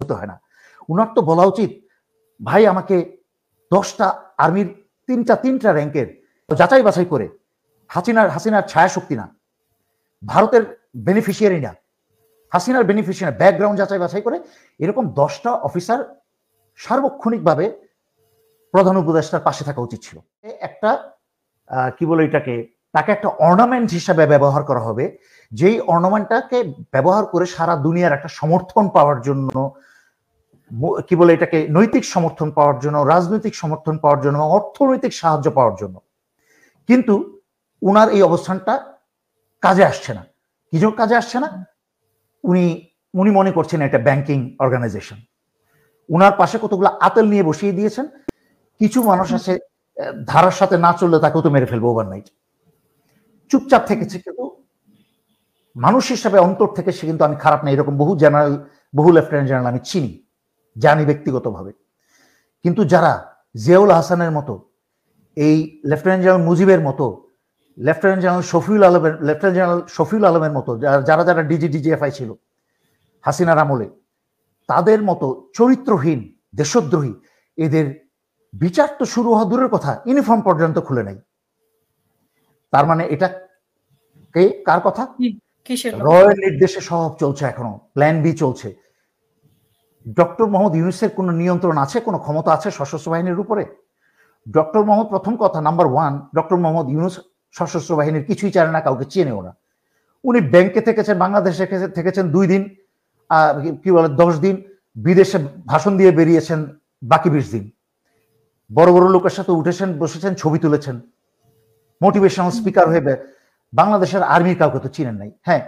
হতে হয় না উনার তো বলা উচিত ভাই আমাকে দশটা আর্মির তিনটা তিনটা র্যাঙ্কের যাচাই বাছাই করে হাসিনার হাসিনার ছায়া শক্তি না ভারতের বেনিফিশিয়ারি না হাসিনার বেনিফিশিয়ারি ব্যাকগ্রাউন্ড যাচাই বাছাই করে এরকম দশটা অফিসার সার্বক্ষণিকভাবে প্রধান উপদেষ্টার পাশে থাকা উচিত ছিল একটা কি বলে এটাকে তাকে একটা অর্নামেন্ট হিসাবে ব্যবহার করা হবে যেই অর্নামেন্টটাকে ব্যবহার করে সারা দুনিয়ার একটা সমর্থন পাওয়ার জন্য কি বলে এটাকে নৈতিক সমর্থন পাওয়ার জন্য রাজনৈতিক সমর্থন পাওয়ার জন্য অর্থনৈতিক সাহায্য পাওয়ার জন্য কিন্তু উনার এই অবস্থানটা কাজে আসছে না কি কাজে আসছে না উনি উনি মনে করছেন এটা ব্যাংকিং অর্গানাইজেশন উনার পাশে কতগুলো আতেল নিয়ে বসিয়ে দিয়েছেন কিছু মানুষ আছে ধারার সাথে না চললে তাকেও তো মেরে ফেলবো ওভারনাইট চুপচাপ থেকেছে কিন্তু মানুষ হিসাবে অন্তর থেকে সে কিন্তু আমি খারাপ না এরকম বহু জেনারেল বহু লেফটেন্যান্ট জেনারেল আমি চিনি জানি ব্যক্তিগতভাবে কিন্তু যারা জিয়াউল হাসানের মতো এই লেফটেন্যান্ট জেনারেল মুজিবের মতো লেফটেন্যান্ট জেনারেল শফিউল আলমের লেফটেন্যান্ট জেনারেল শফিউল আলমের মতো যারা যারা ডিজি ডিজিএফআই ছিল হাসিনার আমলে তাদের মতো চরিত্রহীন দেশদ্রোহী এদের বিচার তো শুরু হওয়া দূরের কথা ইউনিফর্ম পর্যন্ত খুলে নাই তার মানে এটা কে কার কথা রয়্যাল নির্দেশে সব চলছে এখনো প্ল্যান বি চলছে ডক্টর মোহাম্মদ ইউনুসের কোনো নিয়ন্ত্রণ আছে কোনো ক্ষমতা আছে সশস্ত্র বাহিনীর উপরে ডক্টর মোহাম্মদ প্রথম কথা number one doctor Mohammad Yunus সশস্ত্র বাহিনীর কিছুই চায় না কাউকে চেনেও না উনি ব্যাংকে থেকেছেন বাংলাদেশে থেকেছেন দুই দিন কি বলে দশ দিন বিদেশে ভাষণ দিয়ে বেরিয়েছেন বাকি বিশ দিন বড় বড় লোকের সাথে উঠেছেন বসেছেন ছবি তুলেছেন মোটিভেশনাল স্পিকার হয়ে বাংলাদেশের আর্মির কাউকে তো চিনেন নাই হ্যাঁ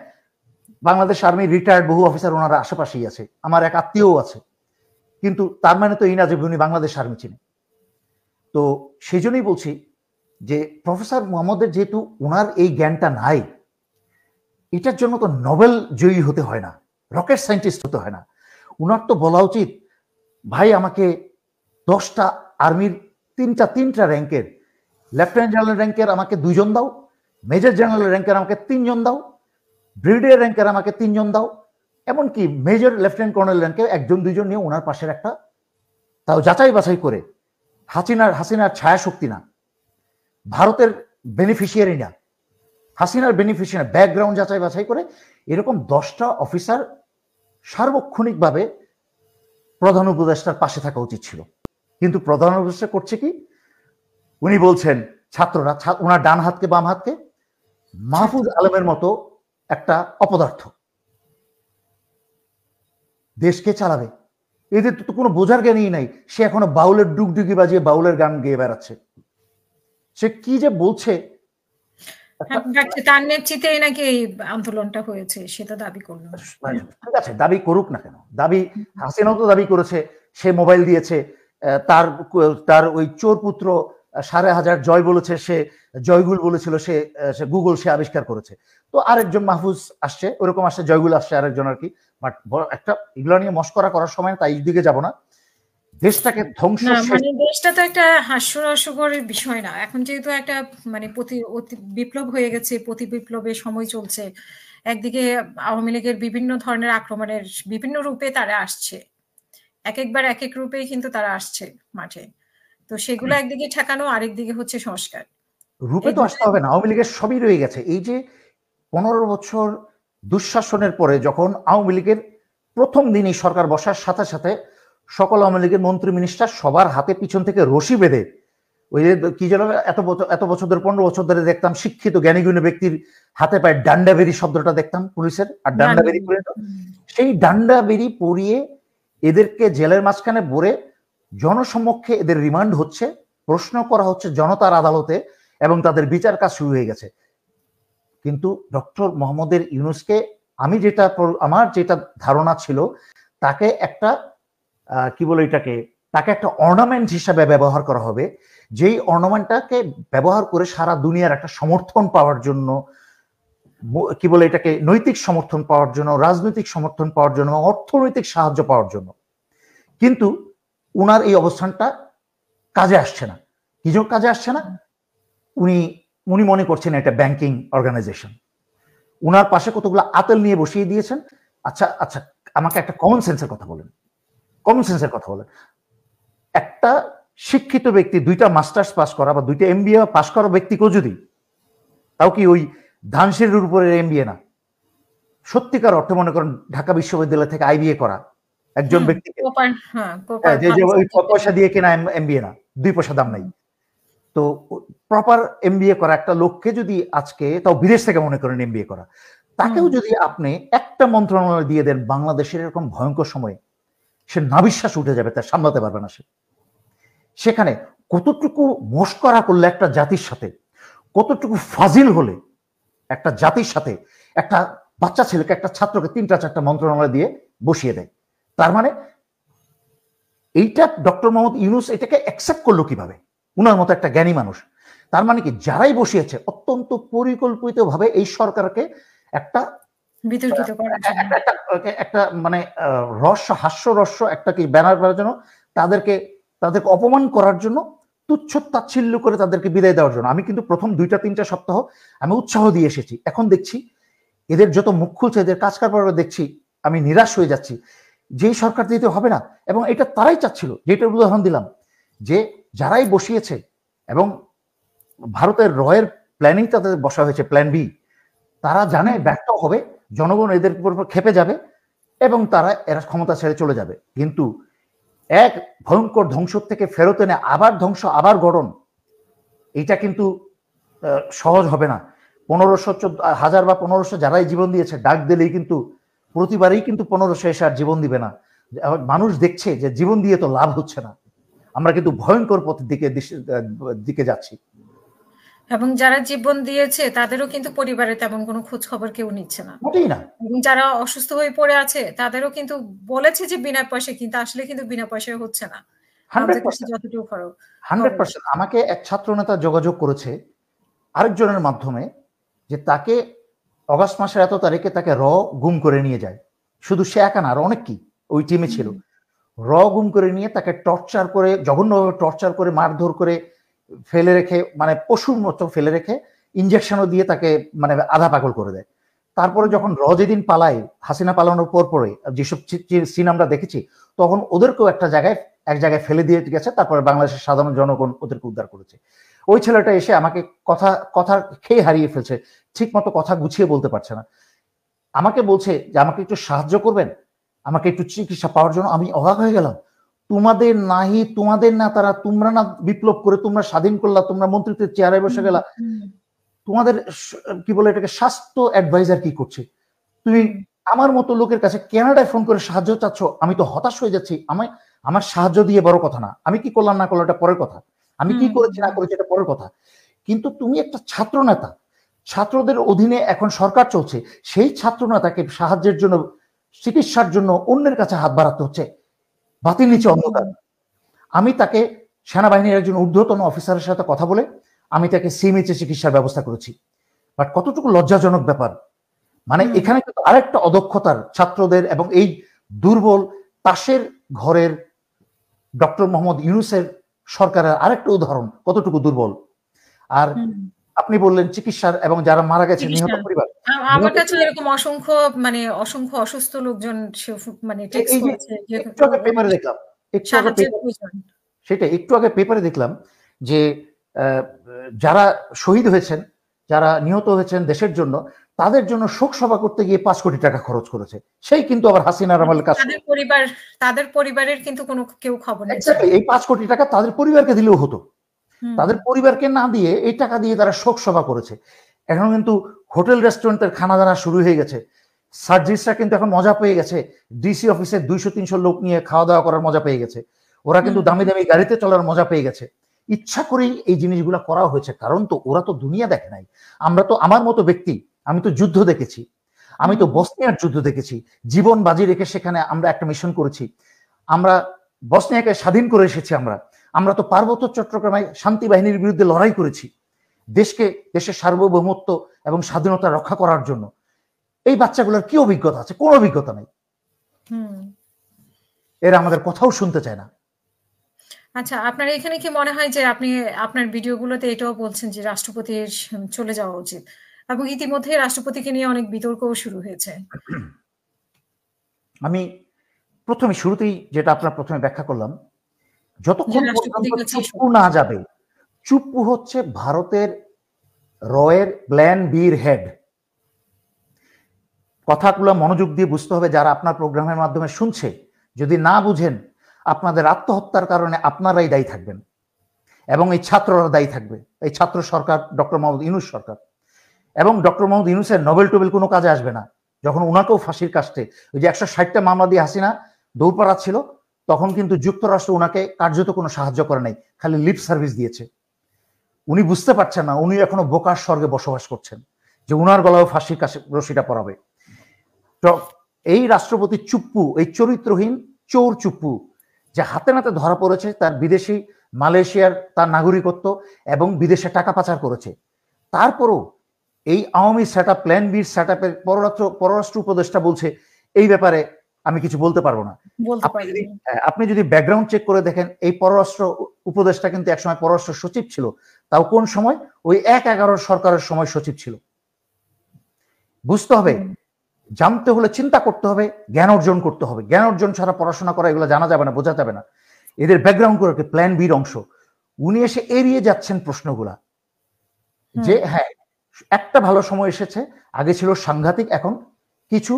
বাংলাদেশ আর্মি রিটায়ার্ড বহু অফিসার ওনার আশেপাশেই আছে আমার এক আত্মীয়ও আছে কিন্তু তার মানে তো এই না যে উনি বাংলাদেশ আর্মি চিনে তো সেই জন্যই বলছি যে প্রফেসর মোহাম্মদের যেহেতু ওনার এই জ্ঞানটা নাই এটার জন্য তো নোবেল জয়ী হতে হয় না রকেট সায়েন্টিস্ট হতে হয় না ওনার তো বলা উচিত ভাই আমাকে দশটা আর্মির তিনটা তিনটা র্যাঙ্কের লেফটেন্যান্ট জেনারেল র্যাঙ্কের আমাকে দুজন দাও মেজর জেনারেল র্যাঙ্কের আমাকে তিনজন দাও ব্রিগেডিয়ার র্যাঙ্কের আমাকে তিনজন দাও এমনকি মেজর লেফটেন্যান্ট কর্নেল র্যাঙ্কে একজন দুইজন নিয়ে ওনার পাশের একটা তাও যাচাই বাছাই করে হাসিনার হাসিনার ছায়া শক্তি না ভারতের বেনিফিশিয়ারি না হাসিনার বেনিফিশিয়ারি ব্যাকগ্রাউন্ড যাচাই বাছাই করে এরকম দশটা অফিসার সার্বক্ষণিকভাবে প্রধান উপদেষ্টার পাশে থাকা উচিত ছিল কিন্তু প্রধান উপদেষ্টা করছে কি উনি বলছেন ছাত্ররা ওনার ডান হাতকে বাম হাতকে মাহফুজ আলমের মতো একটা অপদার্থ দেশকে চালাবে এদের তো কোনো বোঝার জ্ঞানই নাই সে এখনো বাউলের ডুগডুগি বাজিয়ে বাউলের গান গেয়ে বেড়াচ্ছে সে কি যে বলছে হ্যাঁ, তার নাকি আন্দোলনটা হয়েছে সেটা দাবি করলো ঠিক আছে দাবি করুক না কেন দাবি হাসিনাও তো দাবি করেছে সে মোবাইল দিয়েছে তার তার ওই চোর পুত্র সাড়ে হাজার জয় বলেছে সে জয়গুল বলেছিল সে গুগল সে আবিষ্কার করেছে তো আরেকজন মাহফুজ আসছে ওরকম আসছে জয়গুল আসছে আরেকজন আর কি বাট একটা এগুলো নিয়ে মস্করা করার সময় তাই দিকে যাব না দেশটাকে ধ্বংস মানে দেশটা তো একটা হাস্যরসকর বিষয় না এখন যেহেতু একটা মানে প্রতি বিপ্লব হয়ে গেছে প্রতি বিপ্লবের সময় চলছে একদিকে আওয়ামী লীগের বিভিন্ন ধরনের আক্রমণের বিভিন্ন রূপে তারা আসছে এক একবার এক এক রূপেই কিন্তু তারা আসছে মাঠে তো সেগুলো একদিকে ঠেকানো আরেকদিকে হচ্ছে সংস্কার রূপে তো আসতে হবে না আওয়ামী লীগের সবই রয়ে গেছে এই যে পনেরো বছর দুঃশাসনের পরে যখন আওয়ামী লীগের প্রথম দিনই সরকার বসার সাথে সাথে সকল আওয়ামী লীগের মন্ত্রী মিনিস্টার সবার হাতে পিছন থেকে রশি বেঁধে ওই যে কি যেন এত বছর এত বছর ধরে পনেরো বছর ধরে দেখতাম শিক্ষিত জ্ঞানীগুণী ব্যক্তির হাতে পায়ে ডান্ডা বেরি শব্দটা দেখতাম পুলিশের আর ডান্ডা বেরি পরে সেই ডান্ডা বেরি পরিয়ে এদেরকে জেলের মাঝখানে ভরে জনসমক্ষে এদের রিমান্ড হচ্ছে প্রশ্ন করা হচ্ছে জনতার আদালতে এবং তাদের বিচার কাজ শুরু হয়ে গেছে কিন্তু ডক্টর মোহাম্মদের ইউনুসকে আমি যেটা আমার যেটা ধারণা ছিল তাকে একটা কি বলে এটাকে তাকে একটা অর্নামেন্ট হিসাবে ব্যবহার করা হবে যেই অর্নামেন্টটাকে ব্যবহার করে সারা দুনিয়ার একটা সমর্থন পাওয়ার জন্য কি বলে এটাকে নৈতিক সমর্থন পাওয়ার জন্য রাজনৈতিক সমর্থন পাওয়ার জন্য এবং অর্থনৈতিক সাহায্য পাওয়ার জন্য কিন্তু উনার এই অবস্থানটা কাজে আসছে না কি কাজে আসছে না উনি উনি মনে করছেন একটা ব্যাংকিং অর্গানাইজেশন উনার পাশে কতগুলো আতেল নিয়ে বসিয়ে দিয়েছেন আচ্ছা আচ্ছা আমাকে একটা কমন সেন্সের কথা বলেন কমন সেন্সের কথা বলেন একটা শিক্ষিত ব্যক্তি দুইটা মাস্টার্স পাস করা বা দুইটা এমবিএ পাস করা ব্যক্তিকেও যদি তাও কি ওই ধানসির উপরে এমবিএ না সত্যিকার অর্থ মনে করেন ঢাকা বিশ্ববিদ্যালয় থেকে আইবিএ করা একজন ব্যক্তি হ্যাঁ, হ্যাঁ, পয়সা দিয়ে কেনা এমবিএ না দুই পয়সা দাম নাই তো প্রপার এমবিএ করা একটা লোককে যদি আজকে তাও বিদেশ থেকে মনে করেন এমবিএ করা তাকেও যদি আপনি একটা মন্ত্রণালয় দিয়ে দেন বাংলাদেশের এরকম ভয়ঙ্কর সময়ে সে নাবিশ্বাস উঠে যাবে তার সামলাতে পারবে না সে সেখানে কতটুকু মস্করা করলে একটা জাতির সাথে কতটুকু ফাজিল হলে একটা জাতির সাথে একটা বাচ্চা ছেলেকে একটা ছাত্রকে তিনটা চারটা মন্ত্রণালয় দিয়ে বসিয়ে দেয় তার মানে এইটা ডক্টর মোহাম্মদ ইউনুস এটাকে অ্যাকসেপ্ট করলো কিভাবে উনার মতো একটা জ্ঞানী মানুষ তার মানে কি যারাই বসিয়েছে অত্যন্ত পরিকল্পিতভাবে এই সরকারকে একটা একটা মানে রস্য হাস্যরস্য একটা কি ব্যানার করার জন্য তাদেরকে তাদেরকে অপমান করার জন্য তুচ্ছ তাচ্ছিল্য করে তাদেরকে বিদায় দেওয়ার জন্য আমি কিন্তু প্রথম দুইটা তিনটা সপ্তাহ আমি উৎসাহ দিয়ে এসেছি এখন দেখছি এদের যত মুখ খুলছে এদের কাজ কারবার দেখছি আমি নিরাশ হয়ে যাচ্ছি যেই সরকার দিতে হবে না এবং এটা তারাই চাচ্ছিল যেটা উদাহরণ দিলাম যে যারাই বসিয়েছে এবং ভারতের রয়ের প্ল্যানিং তাদের বসা হয়েছে প্ল্যান বি তারা জানে ব্যর্থ হবে জনগণ এদের উপর খেপে যাবে এবং তারা এরা ক্ষমতা ছেড়ে চলে যাবে কিন্তু এক ভয়ঙ্কর ধ্বংস থেকে ফেরত এনে আবার ধ্বংস আবার গড়ন এটা কিন্তু সহজ হবে না পনেরোশো হাজার বা পনেরোশো যারাই জীবন দিয়েছে ডাক দিলেই কিন্তু প্রতিবারেই কিন্তু পনেরোশো এসে আর জীবন দিবে না মানুষ দেখছে যে জীবন দিয়ে তো লাভ হচ্ছে না আমরা কিন্তু ভয়ঙ্কর পথের দিকে দিকে যাচ্ছি এবং যারা জীবন দিয়েছে তাদেরও কিন্তু পরিবারে তেমন কোনো খোঁজ খবর কেউ নিচ্ছে না যারা অসুস্থ হয়ে পড়ে আছে তাদেরও কিন্তু বলেছে যে বিনা পয়সা কিন্তু আসলে কিন্তু বিনা পয়সায় হচ্ছে না আমাকে এক ছাত্র নেতা যোগাযোগ করেছে আরেকজনের মাধ্যমে যে তাকে অগাস্ট মাসের এত তারিখে তাকে র গুম করে নিয়ে যায় শুধু সে একা না আর অনেক কি ওই টিমে ছিল র গুম করে নিয়ে তাকে টর্চার করে জঘন্যভাবে টর্চার করে মারধর করে ফেলে রেখে মানে পশুর মতো ফেলে রেখে ইঞ্জেকশনও দিয়ে তাকে মানে আধা পাগল করে দেয় তারপরে যখন র যেদিন পালায় হাসিনা পালানোর পর পরে যেসব সিন আমরা দেখেছি তখন ওদেরকেও একটা জায়গায় এক জায়গায় ফেলে দিয়ে গেছে তারপরে বাংলাদেশের সাধারণ জনগণ ওদেরকে উদ্ধার করেছে ওই ছেলেটা এসে আমাকে কথা কথা খেয়ে হারিয়ে ফেলছে ঠিক মতো কথা গুছিয়ে বলতে পারছে না আমাকে বলছে যে আমাকে একটু সাহায্য করবেন আমাকে একটু চিকিৎসা পাওয়ার জন্য আমি অবাক হয়ে গেলাম তোমাদের নাহি তোমাদের না তারা তোমরা না বিপ্লব করে তোমরা স্বাধীন করলা তোমরা মন্ত্রীদের চেয়ারে বসে গেলা তোমাদের কি বলে এটাকে স্বাস্থ্য অ্যাডভাইজার কি করছে তুমি আমার মতো লোকের কাছে কেনাডায় ফোন করে সাহায্য চাচ্ছ আমি তো হতাশ হয়ে যাচ্ছি আমি আমার সাহায্য দিয়ে বড় কথা না আমি কি করলাম না করলাম এটা পরের কথা আমি কি করেছি না করেছি এটা পরের কথা কিন্তু তুমি একটা ছাত্র নেতা ছাত্রদের অধীনে এখন সরকার চলছে সেই ছাত্র নেতাকে সাহায্যের জন্য চিকিৎসার জন্য অন্যের কাছে হাত বাড়াতে হচ্ছে বাতিল নিচে অন্ধকার আমি তাকে সেনাবাহিনীর একজন ঊর্ধ্বতন অফিসারের সাথে কথা বলে আমি তাকে সিএমএইচে চিকিৎসার ব্যবস্থা করেছি বাট কতটুকু লজ্জাজনক ব্যাপার মানে এখানে কিন্তু আরেকটা অদক্ষতার ছাত্রদের এবং এই দুর্বল তাসের ঘরের ডক্টর মোহাম্মদ ইউনুসের সরকারের আরেকটা উদাহরণ কতটুকু দুর্বল আর আপনি বললেন চিকিৎসার এবং যারা মারা গেছে নিহত পরিবার আমার কাছে এরকম অসংখ্য মানে অসংখ্য অসুস্থ লোকজন মানে টেক্সট করেছে পেপারে দেখলাম সেটা একটু আগে পেপারে দেখলাম যে যারা শহীদ হয়েছেন যারা নিহত হয়েছেন দেশের জন্য তাদের জন্য শোক সভা করতে গিয়ে পাঁচ কোটি টাকা খরচ করেছে সেই কিন্তু আবার হাসিনা রামাল কাছে তাদের পরিবার তাদের পরিবারের কিন্তু কোনো কেউ খবর নেই এই পাঁচ কোটি টাকা তাদের পরিবারকে দিলেও হতো তাদের পরিবারকে না দিয়ে এই টাকা দিয়ে তারা শোক সভা করেছে এখন কিন্তু হোটেল রেস্টুরেন্টের খানা দানা শুরু হয়ে গেছে সার্জিসরা কিন্তু এখন মজা পেয়ে গেছে ডিসি অফিসে দুইশো তিনশো লোক নিয়ে খাওয়া দাওয়া করার মজা পেয়ে গেছে ওরা কিন্তু দামি দামি গাড়িতে চলার মজা পেয়ে গেছে ইচ্ছা করেই এই জিনিসগুলো করা হয়েছে কারণ তো ওরা তো দুনিয়া দেখে নাই আমরা তো আমার মতো ব্যক্তি আমি তো যুদ্ধ দেখেছি আমি তো বসনিয়ার যুদ্ধ দেখেছি জীবন বাজি রেখে সেখানে আমরা একটা মিশন করেছি আমরা বসনিয়াকে স্বাধীন করে এসেছি আমরা আমরা তো পার্বত্য চট্টগ্রামে শান্তি বাহিনীর বিরুদ্ধে লড়াই করেছি দেশকে দেশের সার্বভৌমত্ব এবং স্বাধীনতা রক্ষা করার জন্য এই বাচ্চাগুলোর কি অভিজ্ঞতা আছে কোন অভিজ্ঞতা নেই এরা আমাদের কথাও শুনতে চায় না আচ্ছা আপনার এখানে কি মনে হয় যে আপনি আপনার ভিডিওগুলোতে এটাও বলছেন যে রাষ্ট্রপতির চলে যাওয়া উচিত এবং ইতিমধ্যে রাষ্ট্রপতিকে নিয়ে অনেক বিতর্কও শুরু হয়েছে আমি প্রথমে শুরুতেই যেটা আপনার প্রথমে ব্যাখ্যা করলাম যতক্ষণ না যাবে হচ্ছে ভারতের রয়ের প্ল্যান বির হেড কথাগুলো মনোযোগ দিয়ে বুঝতে হবে যারা আপনার প্রোগ্রামের মাধ্যমে শুনছে যদি না বুঝেন আপনাদের আত্মহত্যার কারণে আপনারাই দায়ী থাকবেন এবং এই ছাত্ররা দায়ী থাকবে এই ছাত্র সরকার ডক্টর মোহাম্মদ ইনুস সরকার এবং ডক্টর মোহাম্মদ ইনুসের নোবেল টোবেল কোনো কাজে আসবে না যখন ওনাকেও ফাঁসির কাস্টে ওই যে একশো ষাটটা মামলা দিয়ে হাসিনা দৌড়পাড়া ছিল তখন কিন্তু যুক্তরাষ্ট্র ওনাকে কার্যত কোনো সাহায্য করে নাই খালি লিপ সার্ভিস দিয়েছে উনি বুঝতে পারছেন না উনি এখনো বোকার স্বর্গে বসবাস করছেন যে উনার গলায় ফাঁসির কাছে রশিটা পরাবে তো এই রাষ্ট্রপতি চুপ্পু এই চরিত্রহীন চোর চুপ্পু যে হাতে নাতে ধরা পড়েছে তার বিদেশি মালয়েশিয়ার তার নাগরিকত্ব এবং বিদেশে টাকা পাচার করেছে তারপরও এই Awami set up plan B set আপের পররাষ্ট্র পররাষ্ট্র উপদেষ্টা বলছে এই ব্যাপারে আমি কিছু বলতে পারবো না হ্যাঁ, আপনি যদি ব্যাকগ্রাউন্ড চেক করে দেখেন এই পররাষ্ট্র উপদেষ্টা কিন্তু একসময় পররাষ্ট্র সচিব ছিল তাও কোন সময় ওই এক এগারো সরকারের সময় সচিব ছিল বুঝতে হবে জানতে হলে চিন্তা করতে হবে জ্ঞান অর্জন করতে হবে জ্ঞান অর্জন ছাড়া পড়াশোনা করা এগুলো জানা যাবে না বোঝা যাবে না এদের ব্যাকগ্রাউন্ড করে প্ল্যান বির অংশ উনি এসে এড়িয়ে যাচ্ছেন প্রশ্নগুলা যে হ্যাঁ একটা ভালো সময় এসেছে আগে ছিল সাংঘাতিক এখন কিছু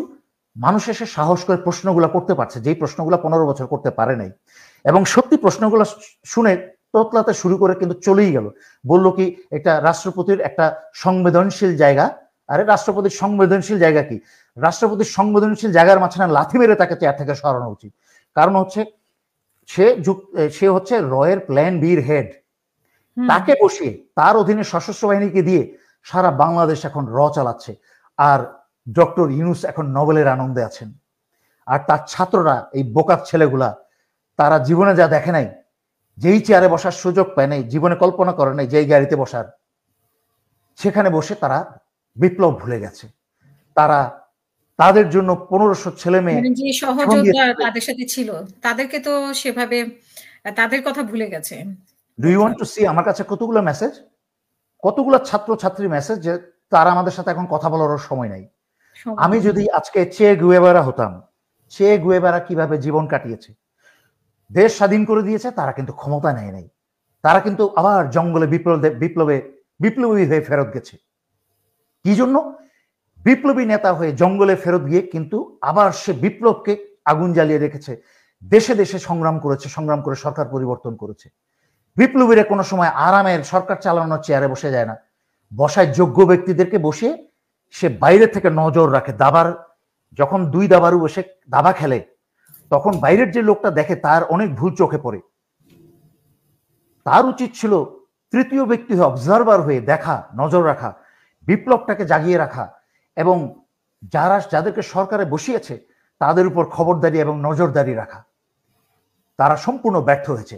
মানুষ এসে সাহস করে প্রশ্নগুলো করতে পারছে যেই প্রশ্নগুলো পনেরো বছর করতে পারে নাই এবং সত্যি প্রশ্নগুলো শুনে তোতলাতে শুরু করে কিন্তু চলেই গেল বলল কি এটা রাষ্ট্রপতির একটা সংবেদনশীল জায়গা আরে রাষ্ট্রপতির সংবেদনশীল জায়গা কি রাষ্ট্রপতির সংবেদনশীল জায়গার মাঝখানে লাথি মেরে তাকে চেয়ার থেকে সরানো উচিত কারণ হচ্ছে সে সে হচ্ছে রয়ের প্ল্যান বির হেড তাকে বসিয়ে তার অধীনে সশস্ত্র বাহিনীকে দিয়ে সারা বাংলাদেশ এখন র চালাচ্ছে আর ডক্টর ইউনুস এখন নভেলের আনন্দে আছেন আর তার ছাত্ররা এই বোকার ছেলেগুলা তারা জীবনে যা দেখে নাই যেই চেয়ারে বসার সুযোগ পায় নাই জীবনে কল্পনা করে নাই যেই গাড়িতে বসার সেখানে বসে তারা বিপ্লব ভুলে গেছে তারা তাদের জন্য পনেরোশো ছেলে মেয়ে মানে তাদের সাথে ছিল তাদেরকে তো সেভাবে তাদের কথা ভুলে গেছে do you want to see আমার কাছে কতগুলো মেসেজ কতগুলো ছাত্র ছাত্রী মেসেজ যে তারা আমাদের সাথে এখন কথা বলারও সময় নাই আমি যদি আজকে চে গুয়েবারা হতাম চে গুয়েবারা কিভাবে জীবন কাটিয়েছে দেশ স্বাধীন করে দিয়েছে তারা কিন্তু ক্ষমতা নেয় নাই তারা কিন্তু আবার জঙ্গলে বিপ্লব বিপ্লবে বিপ্লবী হয়ে ফেরত গেছে কি জন্য বিপ্লবী নেতা হয়ে জঙ্গলে ফেরত গিয়ে কিন্তু আবার সে বিপ্লবকে আগুন জ্বালিয়ে রেখেছে দেশে দেশে সংগ্রাম করেছে সংগ্রাম করে সরকার পরিবর্তন করেছে বিপ্লবীরা কোনো সময় আরামের সরকার চালানোর চেয়ারে বসে যায় না বসায় যোগ্য ব্যক্তিদেরকে বসিয়ে সে বাইরে থেকে নজর রাখে দাবার যখন দুই দাবারু বসে দাবা খেলে তখন বাইরের যে লোকটা দেখে তার অনেক ভুল চোখে পড়ে তার উচিত ছিল তৃতীয় ব্যক্তি হয়ে অবজারভার হয়ে দেখা নজর রাখা বিপ্লবটাকে জাগিয়ে রাখা এবং যারা যাদেরকে সরকারে বসিয়েছে তাদের উপর খবরদারি এবং নজরদারি রাখা তারা সম্পূর্ণ ব্যর্থ হয়েছে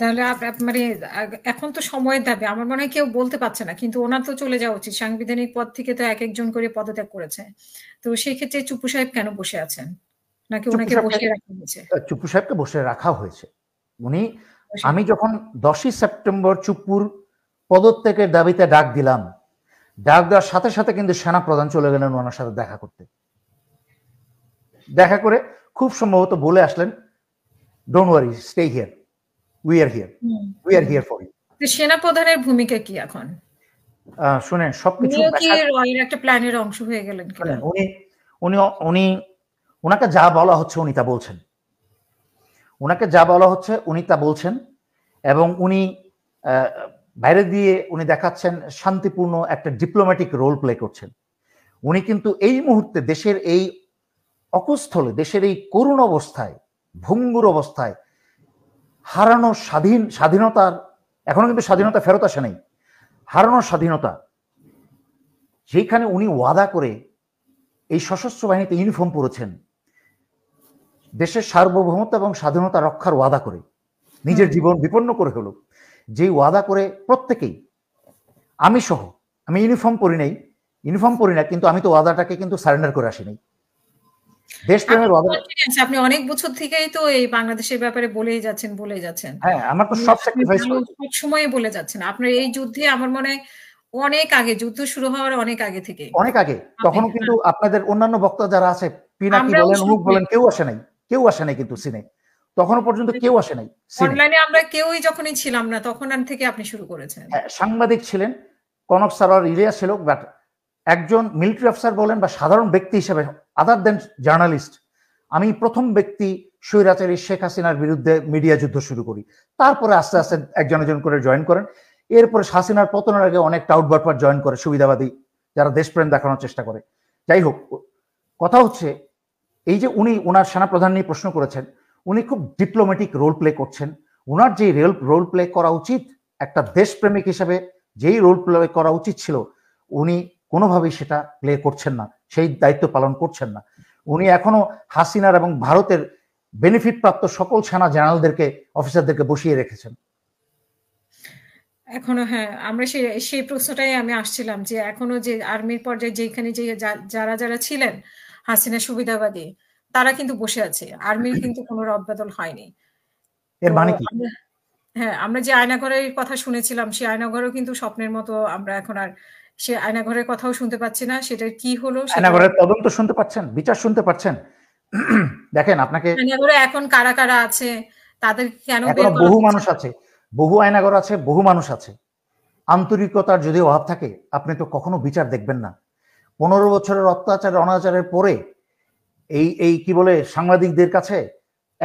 তাহলে মানে এখন তো সময়ের দাবি আমার মনে হয় কেউ বলতে পারছে না কিন্তু ওনার তো চলে যাওয়া উচিত সাংবিধানিক পদ থেকে তো এক একজন করে পদত্যাগ করেছে তো সেই ক্ষেত্রে চুপু সাহেব কেন বসে আছেন নাকি ওনাকে বসে রাখা হয়েছে চুপু সাহেবকে বসে রাখা হয়েছে উনি আমি যখন দশই সেপ্টেম্বর চুপুর পদত্যাগের দাবিতে ডাক দিলাম ডাক দেওয়ার সাথে সাথে কিন্তু সেনা প্রধান চলে গেলেন ওনার সাথে দেখা করতে দেখা করে খুব সম্ভবত বলে আসলেন don't worry stay here we are here we are here for you সেনাপ্রধানের ভূমিকা কি এখন শুনেন সবকিছু একটা প্ল্যানের অংশ হয়ে গেলেন উনি উনি উনি ওনাকে যা বলা হচ্ছে উনি তা বলছেন ওনাকে যা বলা হচ্ছে উনি তা বলছেন এবং উনি বাইরে দিয়ে উনি দেখাচ্ছেন শান্তিপূর্ণ একটা ডিপ্লোম্যাটিক রোল প্লে করছেন উনি কিন্তু এই মুহূর্তে দেশের এই অকুস্থলে দেশের এই করুণ অবস্থায় ভঙ্গুর অবস্থায় হারানো স্বাধীন স্বাধীনতার এখনো কিন্তু স্বাধীনতা ফেরত আসে নাই হারানো স্বাধীনতা যেখানে উনি ওয়াদা করে এই সশস্ত্র বাহিনীতে ইউনিফর্ম পরেছেন দেশের সার্বভৌমত্ব এবং স্বাধীনতা রক্ষার ওয়াদা করে নিজের জীবন বিপন্ন করে হলো যেই ওয়াদা করে প্রত্যেকেই আমি সহ আমি ইউনিফর্ম পরি নাই ইউনিফর্ম পরি না কিন্তু আমি তো ওয়াদাটাকে কিন্তু সারেন্ডার করে আসিনি দেশপ্রেমের অভাব আপনি অনেক বছর থেকেই তো এই বাংলাদেশের ব্যাপারে বলেই যাচ্ছেন বলেই যাচ্ছেন হ্যাঁ আমার তো সব স্যাক্রিফাইস সব সময় বলে যাচ্ছেন আপনার এই যুদ্ধে আমার মনে অনেক আগে যুদ্ধ শুরু হওয়ার অনেক আগে থেকে অনেক আগে তখনও কিন্তু আপনাদের অন্যান্য বক্তা যারা আছে পিনাকি বলেন হুক বলেন কেউ আসে নাই কেউ আসে নাই কিন্তু সিনে তখনও পর্যন্ত কেউ আসে নাই অনলাইনে আমরা কেউই যখনই ছিলাম না তখন থেকে আপনি শুরু করেছেন হ্যাঁ, সাংবাদিক ছিলেন কনক সারোয়ার ইলিয়াস ছিল বাট একজন মিলিটারি অফিসার বলেন বা সাধারণ ব্যক্তি হিসেবে আদার দেন জার্নালিস্ট আমি প্রথম ব্যক্তি স্বৈরাচারী শেখ হাসিনার বিরুদ্ধে মিডিয়া যুদ্ধ শুরু করি তারপরে আস্তে আস্তে একজন একজন করে জয়েন করেন এরপরে হাসিনার পতনের আগে অনেক টাউট বাটপার জয়েন করে সুবিধাবাদী যারা দেশপ্রেম দেখানোর চেষ্টা করে যাই হোক কথা হচ্ছে এই যে উনি ওনার সেনাপ্রধান নিয়ে প্রশ্ন করেছেন উনি খুব ডিপ্লোম্যাটিক রোল প্লে করছেন ওনার যে রোল রোল প্লে করা উচিত একটা দেশপ্রেমিক হিসাবে যেই রোল প্লে করা উচিত ছিল উনি কোনোভাবেই সেটা প্লে করছেন না সেই দায়িত্ব পালন করছেন না উনি এখনো হাসিনার এবং ভারতের বেনিফিট প্রাপ্ত সকল সেনা জেনারেলদেরকে অফিসারদেরকে বসিয়ে রেখেছেন এখনো হ্যাঁ আমরা সেই সেই প্রশ্নটাই আমি আসছিলাম যে এখনো যে আর্মির পর্যায়ে যেখানে যে যারা যারা ছিলেন হাসিনা সুবিধাবাদী তারা কিন্তু বসে আছে আর্মির কিন্তু কোনো রদবদল হয়নি এর মানে কি হ্যাঁ আমরা যে আয়নাঘরের কথা শুনেছিলাম সেই আয়নাঘরও কিন্তু স্বপ্নের মতো আমরা এখন আর সে আয়নাঘরের কথাও শুনতে পাচ্ছি না সেটার কি হলো আয়নাঘরের তদন্ত শুনতে পাচ্ছেন বিচার শুনতে পাচ্ছেন দেখেন আপনাকে আয়নাঘরে এখন কারা কারা আছে তাদের কেন বহু মানুষ আছে বহু আয়নাঘর আছে বহু মানুষ আছে আন্তরিকতার যদি অভাব থাকে আপনি তো কখনো বিচার দেখবেন না পনেরো বছরের অত্যাচার অনাচারের পরে এই এই কি বলে সাংবাদিকদের কাছে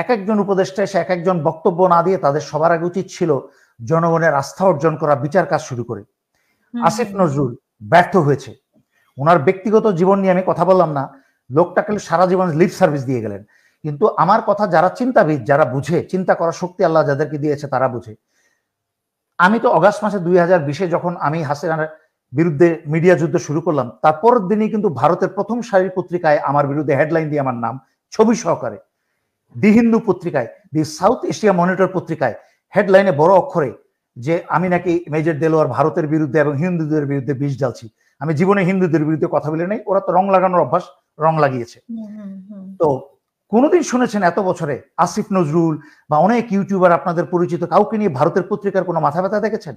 এক একজন উপদেষ্টা এসে এক একজন বক্তব্য না দিয়ে তাদের সবার আগে উচিত ছিল জনগণের আস্থা অর্জন করা বিচার কাজ শুরু করে আসিফ নজরুল ব্যর্থ হয়েছে ওনার ব্যক্তিগত জীবন নিয়ে আমি কথা বললাম না লোকটাকে সারা জীবন লিপ সার্ভিস দিয়ে গেলেন কিন্তু আমার কথা যারা চিন্তাবিদ যারা বুঝে চিন্তা করার শক্তি আল্লাহ যাদেরকে দিয়েছে তারা বুঝে আমি তো অগাস্ট মাসে দুই হাজার বিশে যখন আমি হাসিনার বিরুদ্ধে মিডিয়া যুদ্ধ শুরু করলাম তারপরের দিনই কিন্তু ভারতের প্রথম সারির পত্রিকায় আমার বিরুদ্ধে হেডলাইন দিয়ে আমার নাম ছবি সহকারে দি হিন্দু পত্রিকায় দি সাউথ এশিয়া মনিটর পত্রিকায় হেডলাইনে বড় অক্ষরে যে আমি নাকি মেজর দেলোয়ার ভারতের বিরুদ্ধে এবং হিন্দুদের বিরুদ্ধে বিষ ডালছি আমি জীবনে হিন্দুদের বিরুদ্ধে কথা বলে নাই ওরা তো রং লাগানোর অভ্যাস রং লাগিয়েছে তো কোনোদিন শুনেছেন এত বছরে আসিফ নজরুল বা অনেক ইউটিউবার আপনাদের পরিচিত কাউকে নিয়ে ভারতের পত্রিকার কোনো মাথা ব্যথা দেখেছেন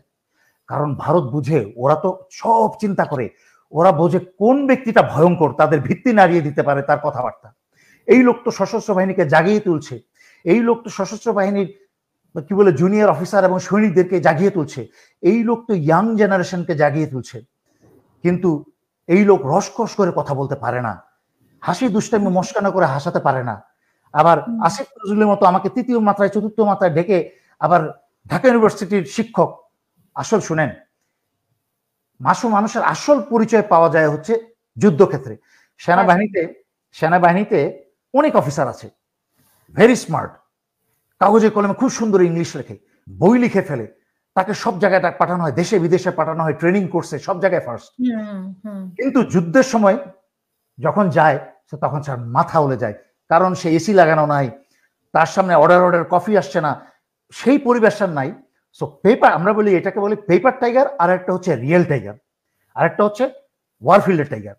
কারণ ভারত বুঝে ওরা তো সব চিন্তা করে ওরা বোঝে কোন ব্যক্তিটা ভয়ঙ্কর তাদের ভিত্তি নাড়িয়ে দিতে পারে তার কথাবার্তা এই লোক তো সশস্ত্র বাহিনীকে জাগিয়ে তুলছে এই লোক তো সশস্ত্র বাহিনীর কি বলে জুনিয়র অফিসার এবং সৈনিকদেরকে জাগিয়ে তুলছে এই লোক তো ইয়াং জেনারেশনকে জাগিয়ে তুলছে কিন্তু এই লোক রসকস করে কথা বলতে পারে না হাসি দুষ্টামি মস্কানা করে হাসাতে পারে না আবার আসিফ নজরুলের মতো আমাকে তৃতীয় মাত্রায় চতুর্থ মাত্রায় ডেকে আবার ঢাকা ইউনিভার্সিটির শিক্ষক আসল শুনেন মাসু মানুষের আসল পরিচয় পাওয়া যায় হচ্ছে যুদ্ধক্ষেত্রে হ্যাঁ। সেনাবাহিনীতে সেনাবাহিনীতে অনেক অফিসার আছে ভেরি স্মার্ট কাগজে কলমে খুব সুন্দর ইংলিশ লেখে বই লিখে ফেলে তাকে সব জায়গায় পাঠানো হয় দেশে বিদেশে পাঠানো হয় ট্রেনিং কোর্সে সব জায়গায় ফার্স্ট কিন্তু যুদ্ধের সময় যখন যায় সে তখন তার মাথা উলে যায় কারণ সে এসি লাগানো নাই তার সামনে অর্ডার অর্ডার কফি আসছে না সেই পরিবেশটা নাই সো পেপার আমরা বলি এটাকে বলি পেপার টাইগার আর একটা হচ্ছে রিয়েল টাইগার আর একটা হচ্ছে ওয়ারফিল্ডের টাইগার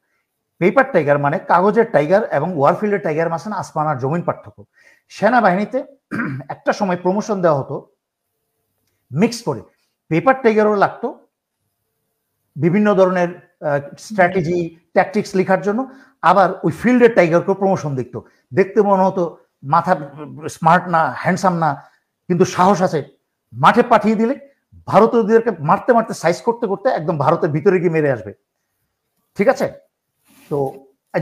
পেপার টাইগার মানে কাগজের টাইগার এবং ওয়ারফিল্ডের টাইগার মাঝখানে আসমান আর জমিন পার্থক্য সেনাবাহিনীতে একটা সময় প্রমোশন দেওয়া হতো মিক্স করে পেপার টাইগারও লাগতো বিভিন্ন ধরনের স্ট্র্যাটেজি ট্যাকটিক্স লেখার জন্য আবার ওই ফিল্ডের টাইগারকেও প্রমোশন দেখতো দেখতে মনে হতো মাথা স্মার্ট না হ্যান্ডসাম না কিন্তু সাহস আছে মাঠে পাঠিয়ে দিলে ভারতীয়দেরকে মারতে মারতে সাইজ করতে করতে একদম ভারতের ভিতরে গিয়ে মেরে আসবে ঠিক আছে তো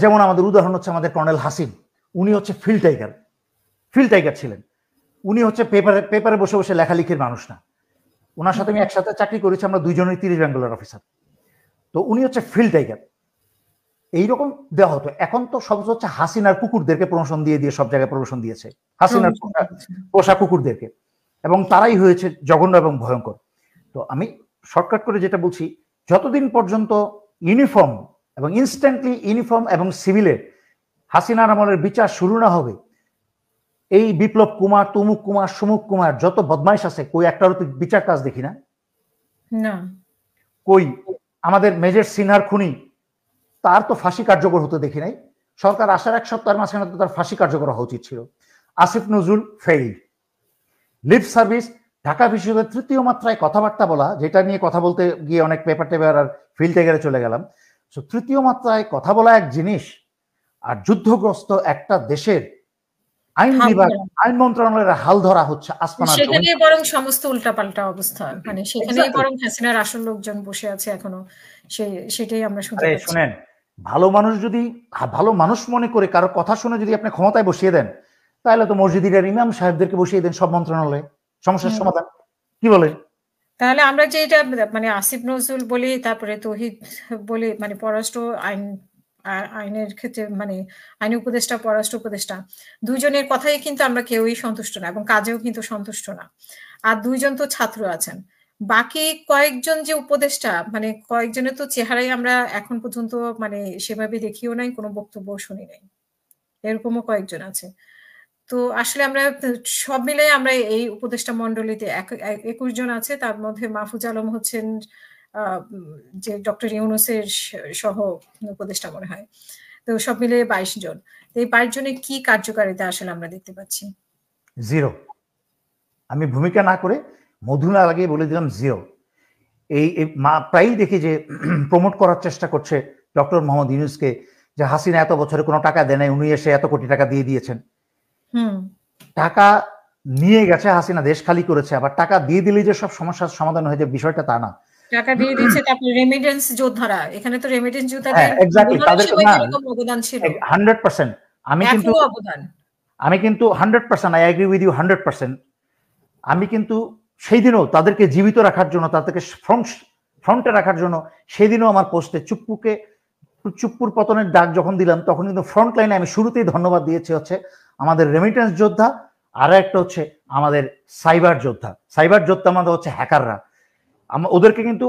যেমন আমাদের উদাহরণ হচ্ছে আমাদের কর্নেল হাসিন উনি হচ্ছে ফিল্ড টাইগার ফিল্ড টাইগার ছিলেন উনি হচ্ছে পেপারে পেপারে বসে বসে লেখালেখির মানুষ না ওনার সাথে আমি একসাথে চাকরি করেছি আমরা দুইজনই তিরিশ ব্যাঙ্গালোর অফিসার তো উনি হচ্ছে ফিল্ড টাইগার এইরকম দেওয়া হতো এখন তো সব হচ্ছে হাসিনার কুকুরদেরকে প্রমোশন দিয়ে দিয়ে সব জায়গায় প্রমোশন দিয়েছে হাসিনার পোষা কুকুরদেরকে এবং তারাই হয়েছে জঘন্য এবং ভয়ঙ্কর তো আমি শর্টকাট করে যেটা বলছি যতদিন পর্যন্ত ইউনিফর্ম এবং ইনস্ট্যান্টলি ইউনিফর্ম এবং সিভিলের হাসিনার আমলের বিচার শুরু না হবে এই বিপ্লব কুমার তুমুক কুমার সুমুক কুমার যত বদমাইশ আছে কই একটা তুই বিচার কাজ দেখি না কই আমাদের মেজর সিনহার খুনি তার তো ফাঁসি কার্যকর হতে দেখি নাই সরকার আসার এক সপ্তাহের মাঝখানে তো তার ফাঁসি কার্যকর হওয়া উচিত ছিল Asif Nazrul fail lip service Dhaka বিশ্ববিদ্যালয়ের তৃতীয় মাত্রায় কথাবার্তা বলা যেটা নিয়ে কথা বলতে গিয়ে অনেক পেপার টেপার আর ফিল্টে গেলে চলে গেলাম তৃতীয় মাত্রায় কথা বলা এক জিনিস আর যুদ্ধগ্রস্ত একটা দেশের আইন বিভাগ আইন মন্ত্রণালয়ের হাল ধরা হচ্ছে সেখানে বরং সমস্ত উল্টাপাল্টা অবস্থা মানে বরং হাসিনার আসল লোকজন বসে আছে এখনো সেই সেটাই আমরা শুনতে শুনেন ভালো মানুষ যদি হ্যাঁ, ভালো মানুষ মনে করে কারো কথা শুনে যদি আপনি ক্ষমতায় বসিয়ে দেন তাহলে তো মসজিদের ইমাম সাহেবদেরকে বসিয়ে দেন সব মন্ত্রণালয়ে সমস্যার সমাধান কি বলেন তাহলে আমরা যে এটা মানে আসিফ নজরুল বলি তারপরে তহিদ বলি মানে পররাষ্ট্র আইন আর আইনের ক্ষেত্রে মানে আইন উপদেষ্টা পররাষ্ট্র উপদেষ্টা দুইজনের কথাই কিন্তু আমরা কেউই সন্তুষ্ট না এবং কাজেও কিন্তু সন্তুষ্ট না আর দুইজন তো ছাত্র আছেন বাকি কয়েকজন যে উপদেষ্টা মানে কয়েকজনের তো চেহারাই আমরা এখন পর্যন্ত মানে সেভাবে দেখিও নাই কোনো বক্তব্য শুনি নাই এরকমও কয়েকজন আছে তো আসলে আমরা সব মিলে আমরা এই উপদেষ্টা মন্ডলীতে একুশ জন আছে তার মধ্যে মাহফুজ আলম হচ্ছেন আহ যে ডক্টর ইউনুসের সহ উপদেষ্টা মনে হয় তো সব মিলে বাইশ জন এই বাইশ জনের কি কার্যকারিতা আসলে আমরা দেখতে পাচ্ছি জিরো আমি ভূমিকা না করে মধু না লাগিয়ে বলে দিলাম জিরো এই মা প্রায়ই দেখি যে প্রমোট করার চেষ্টা করছে ডক্টর মোহাম্মদ ইউনুসকে যে হাসিনা এত বছরে কোনো টাকা দেয় নাই উনি এসে এত কোটি টাকা দিয়ে দিয়েছেন টাকা নিয়ে গেছে হাসিনা দেশ খালি করেছে আবার টাকা দিয়ে দিলে যে সব সমস্যার সমাধান হয়ে বিষয়টা তা না টাকা দিয়ে দিচ্ছে তারপর রেমিডেন্স যোদ্ধারা এখানে তো রেমিডেন্স যোদ্ধাদের হ্যাঁ, অবদান ছিল আমি কিন্তু অবদান আমি কিন্তু আই এগ্রি উইথ ইউ আমি কিন্তু সেই দিনও তাদেরকে জীবিত রাখার জন্য তাদেরকে ফ্রন্টে রাখার জন্য সেদিনও আমার পোস্টে চুপ্পুকে চুপ্পুর পতনের ডাক যখন দিলাম তখন কিন্তু ফ্রন্ট লাইনে আমি শুরুতেই ধন্যবাদ দিয়েছি হচ্ছে আমাদের রেমিটেন্স যোদ্ধা আর একটা হচ্ছে আমাদের সাইবার যোদ্ধা সাইবার যোদ্ধা আমাদের হচ্ছে হ্যাকাররা ওদেরকে কিন্তু